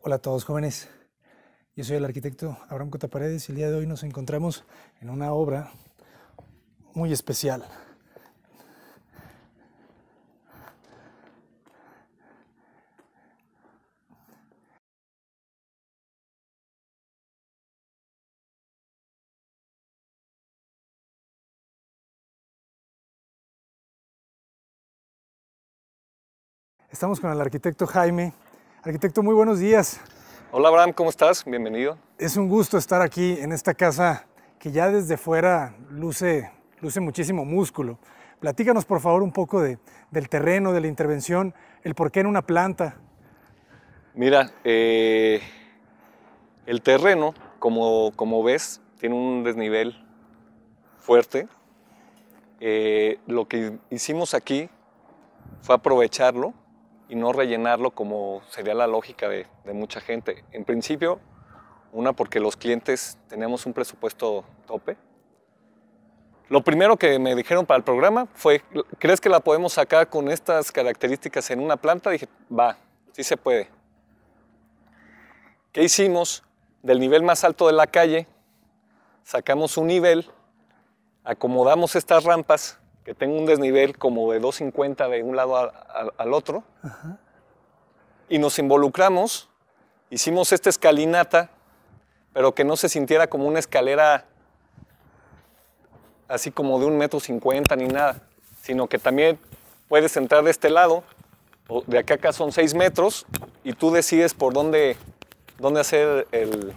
Hola a todos jóvenes, yo soy el arquitecto Abraham Cotaparedes y el día de hoy nos encontramos en una obra muy especial. Estamos con el arquitecto Jaime Arquitecto, muy buenos días. Hola Abraham, ¿cómo estás? Bienvenido. Es un gusto estar aquí en esta casa que ya desde fuera luce, luce muchísimo músculo. Platícanos por favor un poco del terreno, de la intervención, el porqué en una planta. Mira, eh, el terreno, como, ves, tiene un desnivel fuerte. Eh, lo que hicimos aquí fue aprovecharlo y no rellenarlo como sería la lógica de, mucha gente. En principio, una porque los clientes tenemos un presupuesto tope. Lo primero que me dijeron para el programa fue, ¿crees que la podemos sacar con estas características en una planta? Dije, va, sí se puede. ¿Qué hicimos? Del nivel más alto de la calle, sacamos un nivel, acomodamos estas rampas que tengo un desnivel como de 250 de un lado al otro. Y nos involucramos, hicimos esta escalinata, pero que no se sintiera como una escalera así como de un metro cincuenta ni nada, sino que también puedes entrar de este lado, de acá acá son seis metros, y tú decides por dónde, dónde hacer el,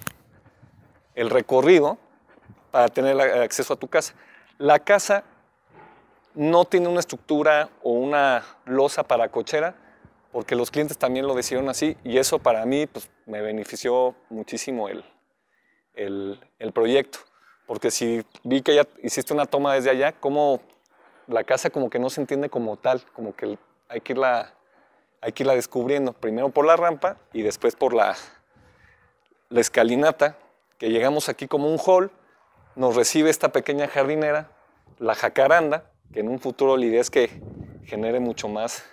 el recorrido para tener acceso a tu casa. La casa no tiene una estructura o una losa para cochera, porque los clientes también lo decidieron así y eso para mí pues, me benefició muchísimo el, proyecto. Porque si vi que ya hiciste una toma desde allá, como la casa como que no se entiende como tal, como que hay que irla, hay que descubriendo, primero por la rampa y después por la, la escalinata, que llegamos aquí como un hall, nos recibe esta pequeña jardinera, la jacaranda, que en un futuro la idea es que genere mucho más,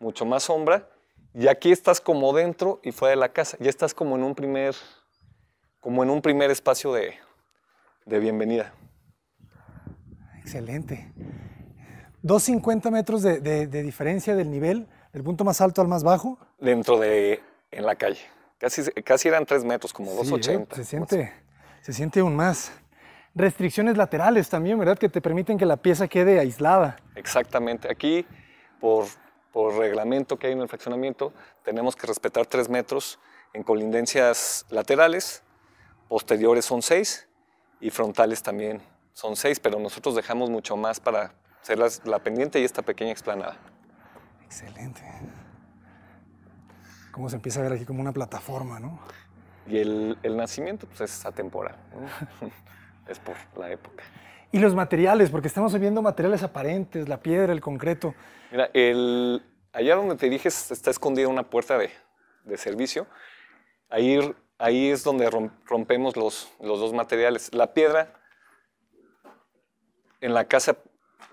mucho más sombra. Y aquí estás como dentro y fuera de la casa. Ya estás como en un primer, como en un primer espacio de, bienvenida. Excelente. 250 metros de, de, diferencia del nivel, del punto más alto al más bajo. Dentro de, en la calle. Casi, casi eran 3 metros, como 280. Eh, se, siente, se siente un más restricciones laterales también, ¿verdad? Que te permiten que la pieza quede aislada. Exactamente. Aquí, por, por reglamento que hay en el fraccionamiento, tenemos que respetar tres metros en colindencias laterales, posteriores son seis y frontales también son seis, pero nosotros dejamos mucho más para hacer la pendiente y esta pequeña explanada. Excelente. Cómo se empieza a ver aquí como una plataforma, ¿no? Y el, nacimiento pues, es atemporal. es por la época. Y los materiales, porque estamos viendo materiales aparentes, la piedra, el concreto. Mira, el, allá donde te dije está escondida una puerta de, de servicio. Ahí, ahí, es donde rompemos los, los dos materiales. La piedra en la casa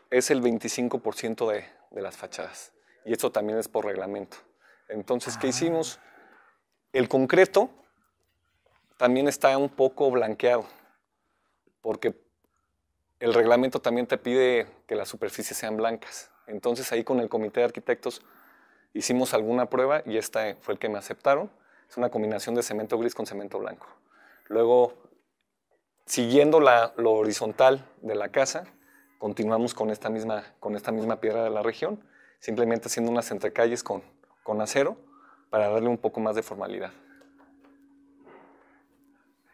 es el 25% de, de, las fachadas. Y esto también es por reglamento. Entonces, ¿qué ah. hicimos? El concreto también está un poco blanqueado porque el reglamento también te pide que las superficies sean blancas. Entonces ahí con el comité de arquitectos hicimos alguna prueba y esta fue el que me aceptaron. Es una combinación de cemento gris con cemento blanco. Luego, siguiendo la, lo horizontal de la casa, continuamos con esta misma, con esta misma piedra de la región, simplemente haciendo unas entrecalles con, con acero para darle un poco más de formalidad.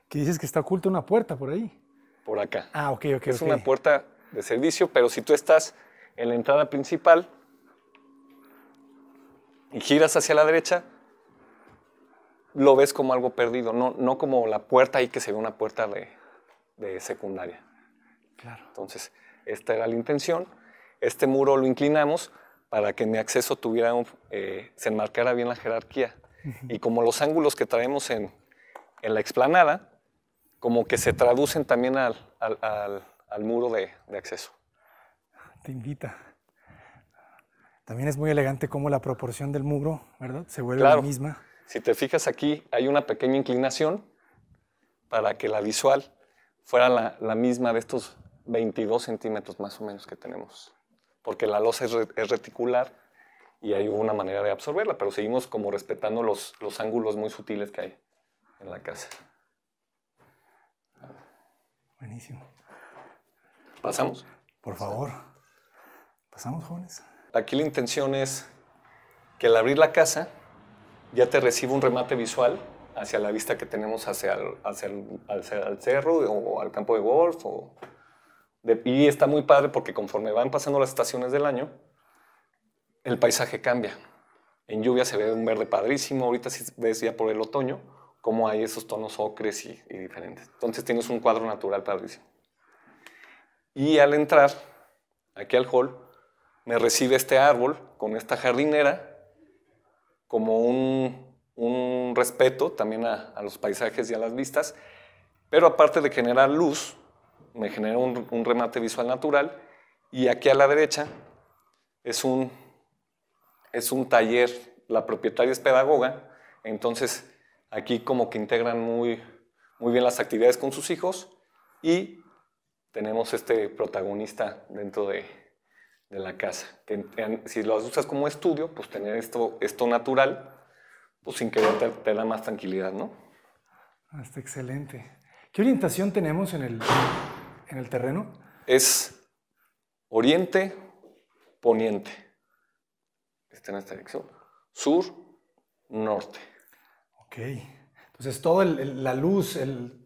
¿Qué dices que está oculta una puerta por ahí por acá. Ah, ok, ok. Es una puerta de servicio, pero si tú estás en la entrada principal y giras hacia la derecha, lo ves como algo perdido, no, como la puerta ahí que se ve una puerta de, secundaria. Claro. Entonces, esta era la intención. Este muro lo inclinamos para que en mi acceso tuviera eh, se enmarcara bien la jerarquía. Y como los ángulos que traemos en, en la explanada, como que se traducen también al, muro de, acceso. Te invita. También es muy elegante cómo la proporción del muro, ¿verdad? Se vuelve la misma. Si te fijas aquí, hay una pequeña inclinación para que la visual fuera la, misma de estos 22 centímetros más o menos que tenemos. Porque la losa es, reticular y hay una manera de absorberla, pero seguimos como respetando los ángulos muy sutiles que hay en la casa. Buenísimo. ¿Pasamos? Por favor. ¿Pasamos, jóvenes? Aquí la intención es que al abrir la casa ya te reciba un remate visual hacia la vista que tenemos hacia el, cerro o al campo de golf. y está muy padre porque conforme van pasando las estaciones del año, el paisaje cambia. En lluvia se ve un verde padrísimo, ahorita si ves ya por el otoño, cómo hay esos tonos ocres y, diferentes. Entonces tienes un cuadro natural padrísimo. Y al entrar aquí al hall, me recibe este árbol con esta jardinera como un, un respeto también a, los paisajes y a las vistas, pero aparte de generar luz, me genera un, un remate visual natural y aquí a la derecha es un, es un taller, la propietaria es pedagoga, entonces Aquí como que integran muy, bien las actividades con sus hijos y tenemos este protagonista dentro de, la casa. si lo usas como estudio, pues tener esto, esto natural, pues sin querer te, da más tranquilidad, ¿no? Ah, está excelente. ¿Qué orientación tenemos en el, en el terreno? Es oriente, poniente. Está en esta dirección. Sur, norte. Ok. Entonces, toda la luz,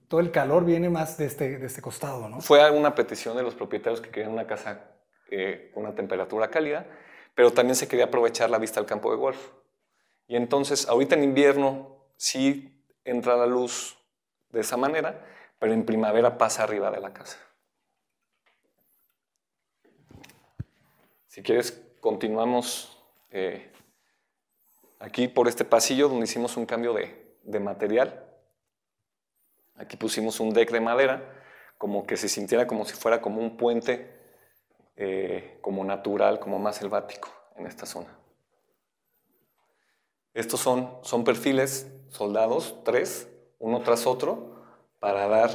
todo el calor viene más este, de este, costado, ¿no? Fue una petición de los propietarios que querían una casa eh, con una temperatura cálida, pero también se quería aprovechar la vista al campo de golf. Y entonces, ahorita en invierno sí entra la luz de esa manera, pero en primavera pasa arriba de la casa. Si quieres, continuamos. Eh, aquí por este pasillo donde hicimos un cambio de, de material. Aquí pusimos un deck de madera, como que se sintiera como si fuera como un puente, eh, como natural, como más selvático en esta zona. Estos son, son perfiles soldados, tres, uno tras otro, para dar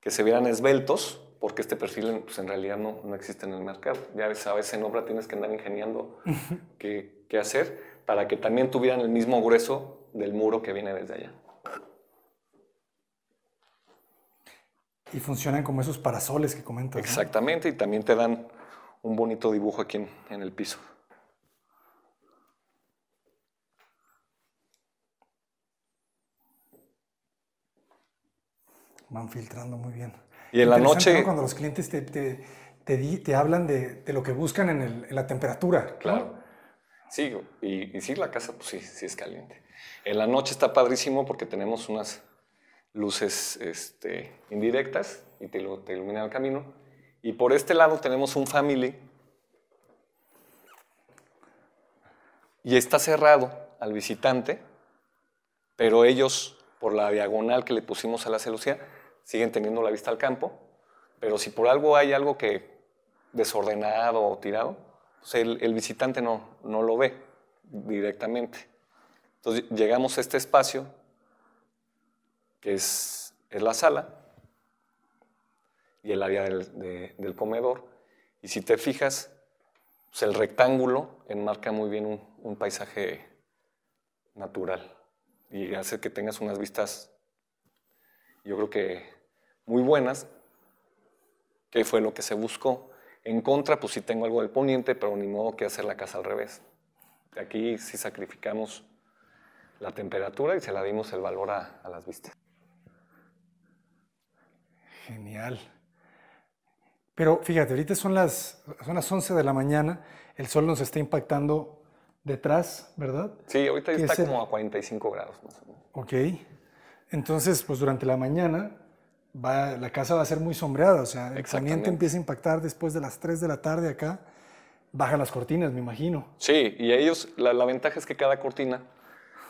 que se vieran esbeltos, porque este perfil pues, en realidad no, no, existe en el mercado. Ya a veces en obra tienes que andar ingeniando qué, qué hacer para que también tuvieran el mismo grueso del muro que viene desde allá. Y funcionan como esos parasoles que comentas. Exactamente, y también te dan un bonito dibujo aquí en, el piso. Van filtrando muy bien. Y en la noche... Cuando los clientes te, hablan de, lo que buscan en, la temperatura. Claro. Sí, y, si la casa, pues sí, sí es caliente. En la noche está padrísimo porque tenemos unas luces este, indirectas y te, te ilumina el camino. Y por este lado tenemos un family y está cerrado al visitante, pero ellos, por la diagonal que le pusimos a la celucía, siguen teniendo la vista al campo, pero si por algo hay algo que desordenado o tirado, pues, el, el, visitante no, lo ve directamente. Entonces llegamos a este espacio, que es, la sala y el área del, comedor. Y si te fijas, pues, el rectángulo enmarca muy bien un, un paisaje natural y hace que tengas unas vistas, yo creo que muy buenas, que fue lo que se buscó. En contra, pues sí tengo algo del poniente, pero ni modo que hacer la casa al revés. Aquí sí sacrificamos la temperatura y se la dimos el valor a, las vistas. Genial. Pero fíjate, ahorita son las, son las 11 de la mañana, el sol nos está impactando detrás, ¿verdad? Sí, ahorita está como a 45 grados. Más o menos. Ok. Entonces, pues durante la mañana la casa va a ser muy sombreada, o sea, el ambiente empieza a impactar después de las 3 de la tarde acá, bajan las cortinas, me imagino. Sí, y ellos, la, ventaja es que cada cortina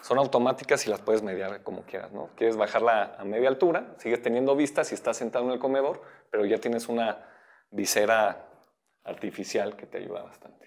son automáticas y las puedes mediar como quieras, ¿no? Quieres bajarla a media altura, sigues teniendo vista si estás sentado en el comedor, pero ya tienes una visera artificial que te ayuda bastante.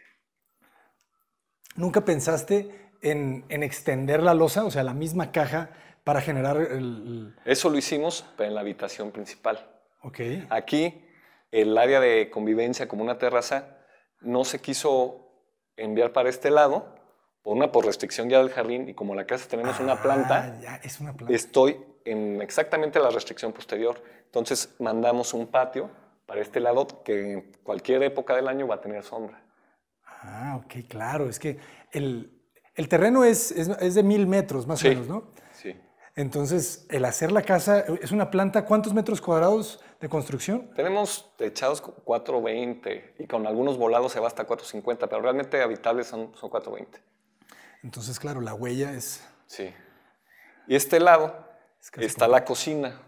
¿Nunca pensaste en, en extender la losa, o sea, la misma caja, para generar el... Eso lo hicimos en la habitación principal. Ok. Aquí, el área de convivencia como una terraza no se quiso enviar para este lado, por una por restricción ya del jardín, y como la casa tenemos una, ah, planta, ya es una planta, estoy en exactamente la restricción posterior. Entonces mandamos un patio para este lado que en cualquier época del año va a tener sombra. Ah, ok, claro. Es que el, terreno es, es, de mil metros más o menos, ¿no? Entonces, el hacer la casa es una planta, ¿cuántos metros cuadrados de construcción? Tenemos echados 420 y con algunos volados se va hasta 450, pero realmente habitables son, 420. Entonces, claro, la huella es... Sí. Y este lado está la cocina.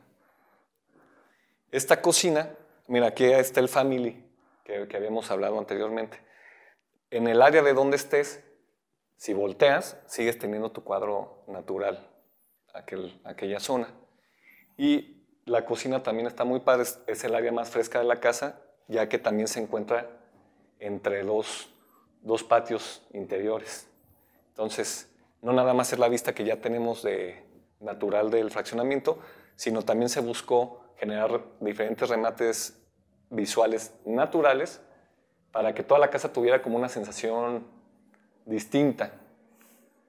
Esta cocina, mira, aquí está el family que habíamos hablado anteriormente. En el área de donde estés, si volteas, sigues teniendo tu cuadro natural aquella zona. Y la cocina también está muy padre, es el área más fresca de la casa, ya que también se encuentra entre dos, dos patios interiores. Entonces, no nada más es la vista que ya tenemos de natural del fraccionamiento, sino también se buscó generar diferentes remates visuales naturales para que toda la casa tuviera como una sensación distinta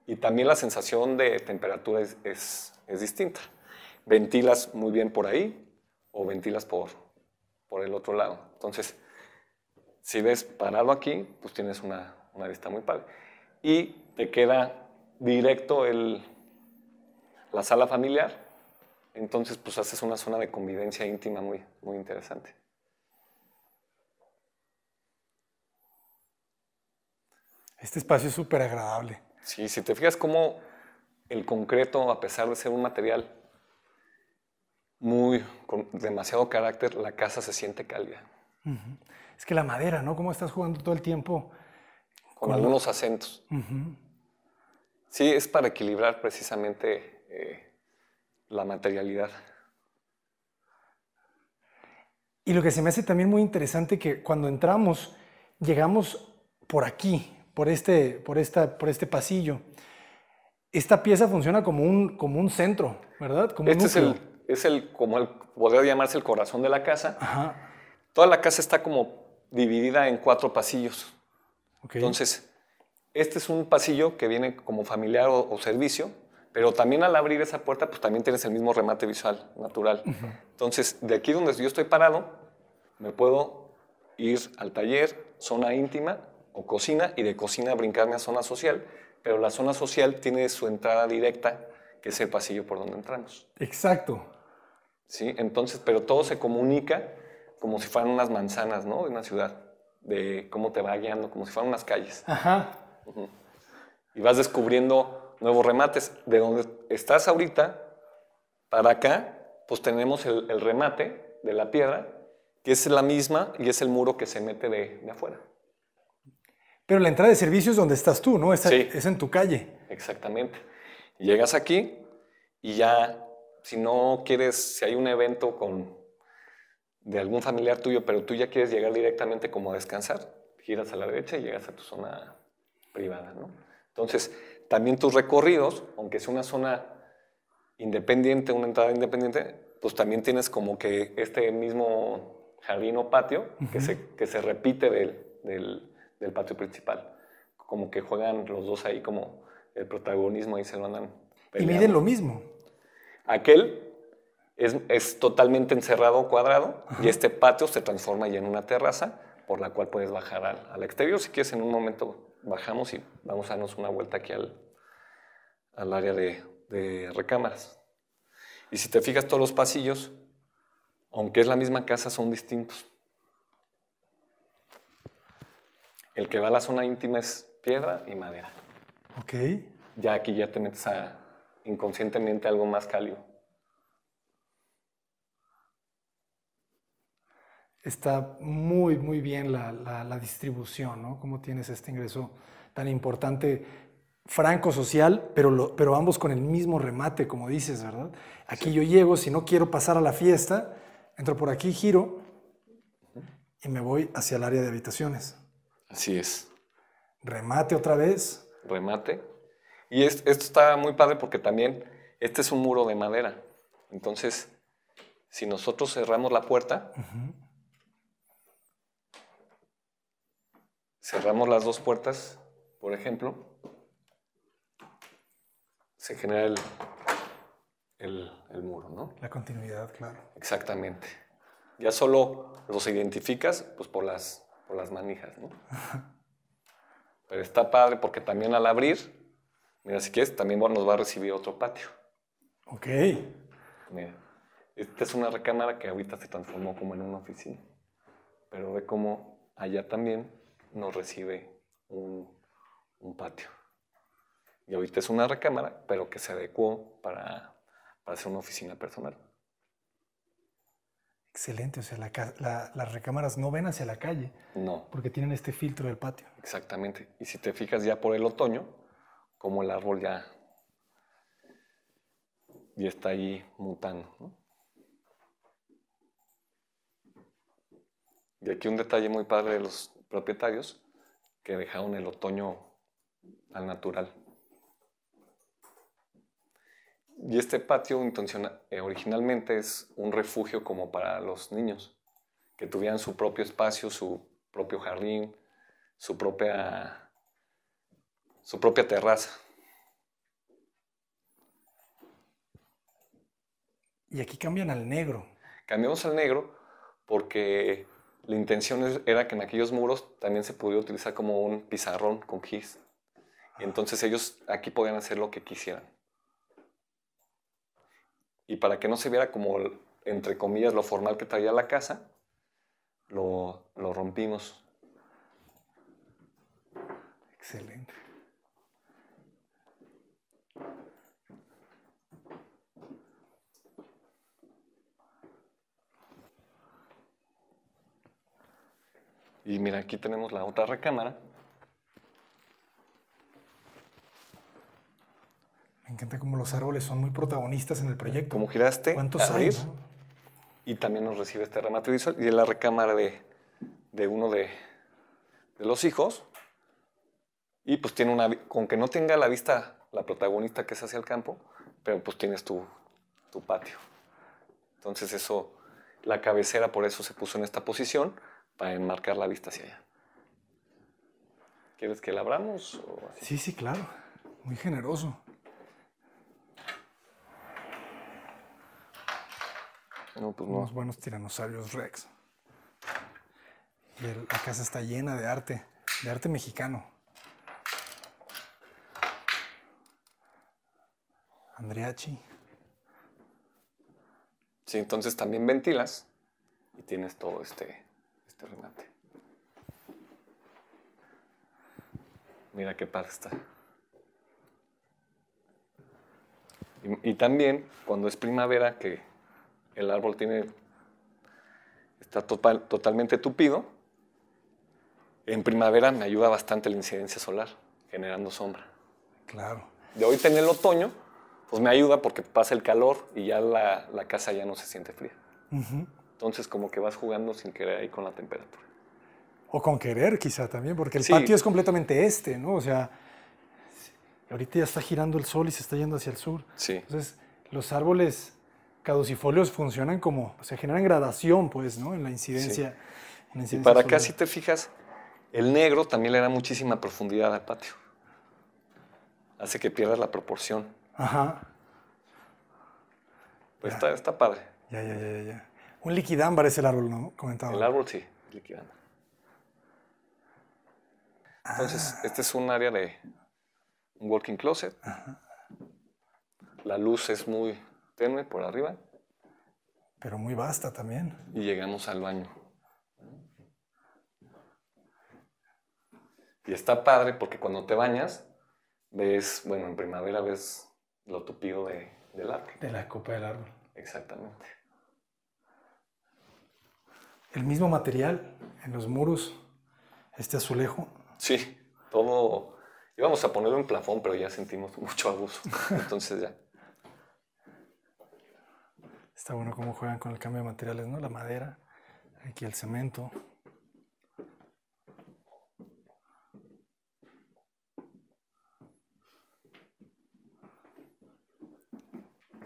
y también la sensación de temperatura es, distinta. Ventilas muy bien por ahí o ventilas por, por el otro lado. Entonces, si ves parado aquí, pues tienes una, vista muy padre. Y te queda directo la sala familiar, entonces pues haces una zona de convivencia íntima muy, muy interesante. Este espacio es súper agradable. Sí, si te fijas cómo el concreto, a pesar de ser un material muy con demasiado carácter, la casa se siente cálida. Es que la madera, ¿no? Cómo estás jugando todo el tiempo con, algunos acentos. Sí, es para equilibrar precisamente eh, la materialidad. Y lo que se me hace también muy interesante que cuando entramos, llegamos por aquí, por este, por esta, por este pasillo. Esta pieza funciona como un, como un centro, ¿verdad? este es el, es el, como el, podría llamarse el corazón de la casa. Toda la casa está como dividida en cuatro pasillos. Entonces, este es un pasillo que viene como familiar o, servicio, pero también al abrir esa puerta, pues también tienes el mismo remate visual natural. Entonces, de aquí donde yo estoy parado, me puedo ir al taller, zona íntima, o cocina y de cocina brincarme a zona social, pero la zona social tiene su entrada directa, que es el pasillo por donde entramos. Exacto. Sí, entonces, pero todo se comunica como si fueran unas manzanas, ¿no? De una ciudad, de cómo te va guiando, como si fueran unas calles. Ajá. Y vas descubriendo nuevos remates. De donde estás ahorita, para acá, pues tenemos el, remate de la piedra, que es la misma y es el muro que se mete de afuera. Pero la entrada de servicios es donde estás tú, ¿no? Es, es en tu calle. Exactamente. Llegas aquí y ya, si no quieres, si hay un evento con, de algún familiar tuyo, pero tú ya quieres llegar directamente como a descansar, giras a la derecha y llegas a tu zona privada, ¿no? Entonces, también tus recorridos, aunque sea una zona independiente, una entrada independiente, pues también tienes como que este mismo jardín o patio que, se, que se repite del, del patio principal. Como que juegan los dos ahí como el protagonismo, ahí se lo andan. Y miden lo mismo. Aquel es, totalmente encerrado, cuadrado, y este patio se transforma ya en una terraza por la cual puedes bajar al, al, exterior. Si quieres, en un momento bajamos y vamos a darnos una vuelta aquí al, al área de, de, recámaras. Y si te fijas, todos los pasillos, aunque es la misma casa, son distintos. El que va a la zona íntima es piedra y madera. Ok. Ya aquí ya te metes inconscientemente algo más cálido. Está muy, muy bien la, distribución, ¿no? Cómo tienes este ingreso tan importante, franco social, pero, pero ambos con el mismo remate, como dices, ¿verdad? Aquí yo llego, si no quiero pasar a la fiesta, entro por aquí, giro y me voy hacia el área de habitaciones. Así es. Remate otra vez. Remate. Y esto está muy padre porque también este es un muro de madera. Entonces, si nosotros cerramos la puerta, cerramos las dos puertas, por ejemplo, se genera el, el, muro, ¿no? La continuidad, claro. Exactamente. Ya solo los identificas pues, por las por las manijas, ¿no? Pero está padre porque también al abrir, mira, si quieres, también nos va a recibir otro patio. Ok. Mira, esta es una recámara que ahorita se transformó como en una oficina. Pero ve cómo allá también nos recibe un, un patio. Y ahorita es una recámara, pero que se adecuó para, para hacer una oficina personal. Excelente, o sea, las recámaras no ven hacia la calle. No. Porque tienen este filtro del patio. Exactamente. Y si te fijas ya por el otoño, como el árbol ya, ya está ahí mutando. Y aquí un detalle muy padre de los propietarios que dejaron el otoño al natural. Y este patio eh, originalmente es un refugio como para los niños, que tuvieran su propio espacio, su propio jardín, su propia, su propia terraza. Y aquí cambian al negro. Cambiamos al negro porque la intención era que en aquellos muros también se pudiera utilizar como un pizarrón con gis. Ah. Entonces ellos aquí podían hacer lo que quisieran y para que no se viera como, entre comillas, lo formal que traía la casa, lo, lo rompimos. Excelente. Y mira, aquí tenemos la otra recámara. Me encanta cómo los árboles son muy protagonistas en el proyecto. Como giraste, ¿cuántos abrir, Y también nos recibe este remate visual y es la recámara de, de uno de, de los hijos. Y pues tiene una, con que no tenga la vista la protagonista que es hacia el campo, pero pues tienes tu, tu patio. Entonces eso, la cabecera por eso se puso en esta posición, para enmarcar la vista hacia allá. ¿Quieres que la abramos? O Sí, sí, claro. Muy generoso. No, pues unos buenos tiranosaurios Rex. Y la casa está llena de arte, de arte mexicano. Andreachi. Sí, entonces también ventilas y tienes todo este, este remate. Mira qué par está. y, también cuando es primavera, que el árbol tiene, está totalmente tupido. En primavera me ayuda bastante la incidencia solar, generando sombra. Claro. De hoy en el otoño, pues me ayuda porque pasa el calor y ya la, casa ya no se siente fría. Entonces como que vas jugando sin querer ahí con la temperatura. O con querer quizá también, porque el patio es completamente este, ¿no? O sea, ahorita ya está girando el sol y se está yendo hacia el sur. Sí. Entonces los árboles caducifolios funcionan como, se generan gradación, pues, ¿no? En la incidencia. para acá, si te fijas, el negro también le da muchísima profundidad al patio. Hace que pierdas la proporción. Ajá. Pues está, está, padre. Ya, ya, ya, ya. Un liquidambar es el árbol, ¿no? Comentado. El árbol sí, liquidámbar. Ah. Entonces, este es un área de un walking closet. La luz es muy tenue por arriba. Pero muy vasta también. Y llegamos al baño. Y está padre porque cuando te bañas, ves, bueno, en primavera ves lo tupido del árbol. De la copa del árbol. Exactamente. El mismo material en los muros, este azulejo. Sí, todo. Íbamos a ponerlo en plafón, pero ya sentimos mucho abuso. Entonces ya. Está bueno cómo juegan con el cambio de materiales, ¿no? La madera, aquí el cemento.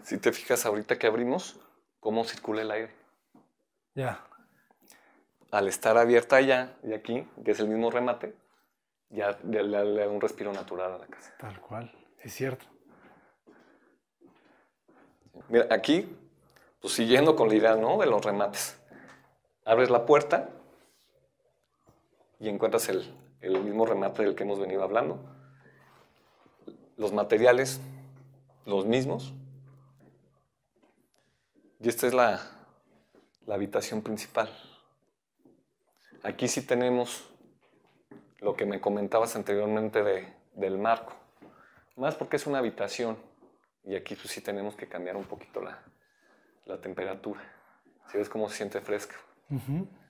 Si te fijas ahorita que abrimos, cómo circula el aire. Ya. Al estar abierta ya, y aquí, que es el mismo remate, ya le da un respiro natural a la casa. Tal cual, es cierto. Mira, aquí pues, siguiendo con la idea ¿no? de los remates. Abres la puerta y encuentras el, mismo remate del que hemos venido hablando. Los materiales, los mismos. Y esta es la, la habitación principal. Aquí sí tenemos lo que me comentabas anteriormente del marco. Más porque es una habitación. Y aquí pues, sí tenemos que cambiar un poquito la, la temperatura. Si ves cómo se siente fresca,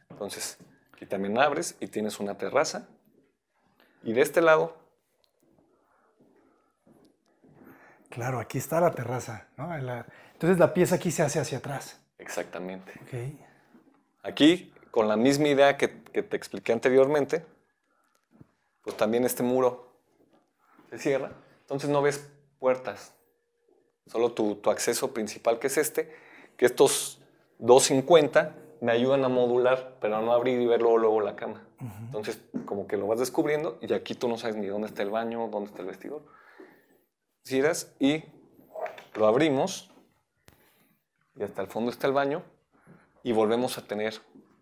Entonces, y también abres y tienes una terraza. Y de este lado. Claro, aquí está la terraza, ¿no? Entonces la pieza aquí se hace hacia atrás. Exactamente. Aquí, con la misma idea que, te expliqué anteriormente, pues también este muro se cierra. Entonces no ves puertas. Solo tu acceso principal, que es este, que estos 250 me ayudan a modular, pero no abrir y ver luego, la cama. Entonces, como que lo vas descubriendo y aquí tú no sabes ni dónde está el baño, dónde está el vestidor. Cierras y lo abrimos y hasta el fondo está el baño y volvemos a tener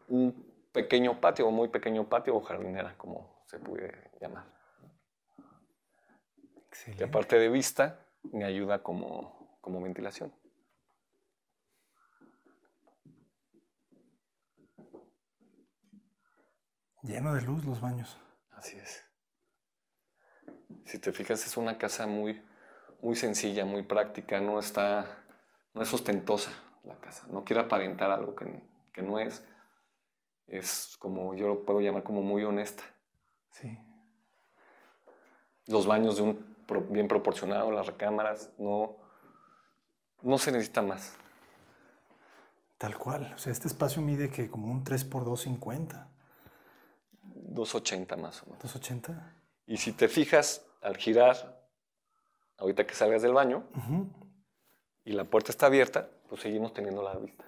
un pequeño patio o muy pequeño patio o jardinera, como se puede llamar. Excelente. aparte de vista, me ayuda como, como ventilación. Lleno de luz los baños. Así es. Si te fijas, es una casa muy, muy sencilla, muy práctica, no está, no es ostentosa la casa, no quiere aparentar algo que, no es. Es como yo lo puedo llamar como muy honesta. Sí. Los baños de un bien proporcionado, las recámaras, no, no se necesita más. Tal cual. O sea, este espacio mide que como un 3x250. 2.80 más o menos. ¿2.80? Y si te fijas, al girar, ahorita que salgas del baño, y la puerta está abierta, pues seguimos teniendo la vista.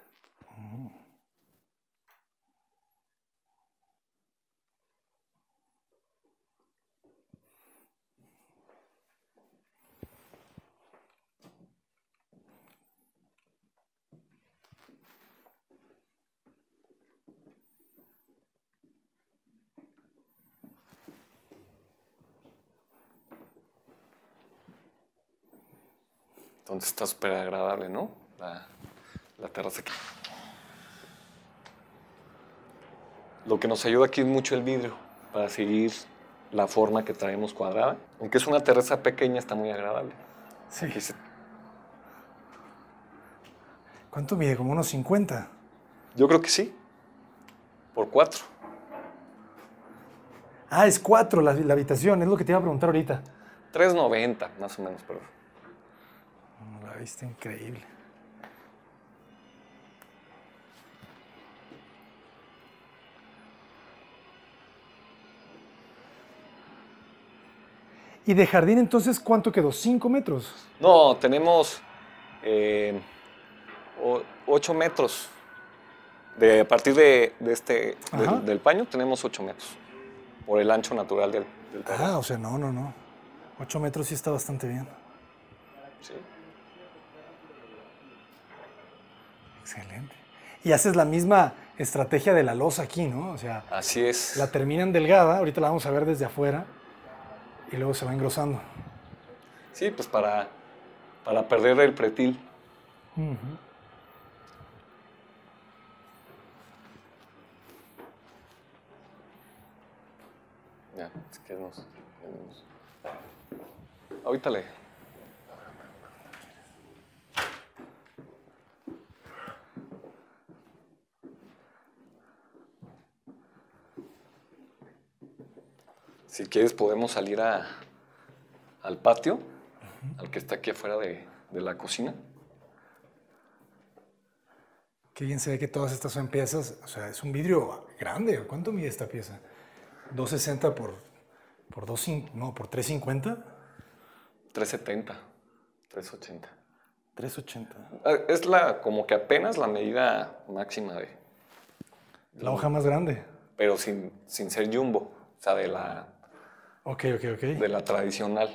Entonces está súper agradable, ¿no? La, terraza aquí. Lo que nos ayuda aquí es mucho el vidrio para seguir la forma que traemos cuadrada. Aunque es una terraza pequeña, está muy agradable. Sí. ¿Cuánto mide? ¿Como unos 50? Yo creo que sí. Por cuatro. Ah, es cuatro la, habitación, es lo que te iba a preguntar ahorita. 3.90, más o menos, pero... Ahí increíble. ¿Y de jardín entonces cuánto quedó? ¿Cinco metros? No, tenemos eh, ocho metros. De, a partir de, este, del, paño tenemos ocho metros por el ancho natural del, Ah, o sea, no, no, no. Ocho metros sí está bastante bien. Sí. Excelente. Y haces la misma estrategia de la losa aquí, ¿no? O sea, así es. La terminan delgada, ahorita la vamos a ver desde afuera y luego se va engrosando. Sí, pues para, para perder el pretil. Ya, si más... Ahorita le Si quieres podemos salir a, al patio, al que está aquí afuera de, la cocina. Qué bien se ve que todas estas son piezas, o sea, es un vidrio grande. ¿Cuánto mide esta pieza? 260 por, por, no, por 350? 370, 380. 380. Es la, como que apenas la medida máxima de... la hoja más grande. Pero sin, sin ser jumbo, o sea, de la Ok, ok, ok. De la tradicional.